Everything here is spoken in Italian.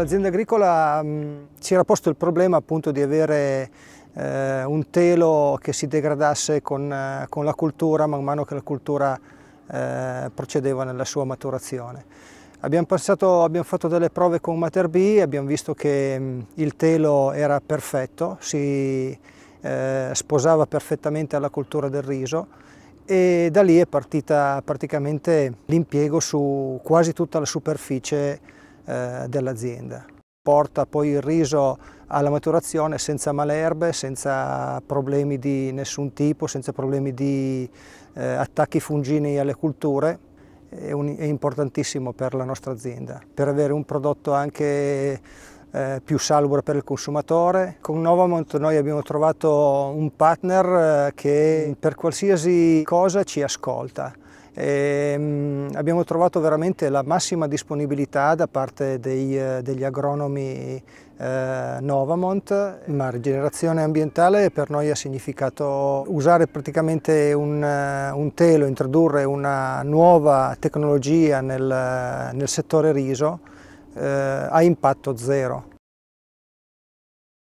L'azienda agricola mh, mm, si era posto il problema appunto di avere eh, un telo che si degradasse con, eh, con, la cultura man mano che la cultura eh, procedeva nella sua maturazione. Abbiamo, pensato, abbiamo fatto delle prove con Mater Materbi, abbiamo visto che mh, mm, il telo era perfetto, si eh, sposava perfettamente alla cultura del riso e da lì è partita praticamente l'impiego su quasi tutta la superficie eh, dell'azienda. Porta poi il riso alla maturazione senza malerbe, senza problemi di nessun tipo, senza problemi di eh, attacchi fungini alle culture. È, un, è, importantissimo per la nostra azienda, per avere un prodotto anche eh, più salubre per il consumatore. Con Novamont noi abbiamo trovato un partner eh, che per qualsiasi cosa ci ascolta. E ehm, abbiamo trovato veramente la massima disponibilità da parte dei, eh, degli agronomi eh, Novamont, ma rigenerazione ambientale per noi ha significato usare praticamente un, eh, un telo, introdurre una nuova tecnologia nel, nel settore riso eh, a impatto zero.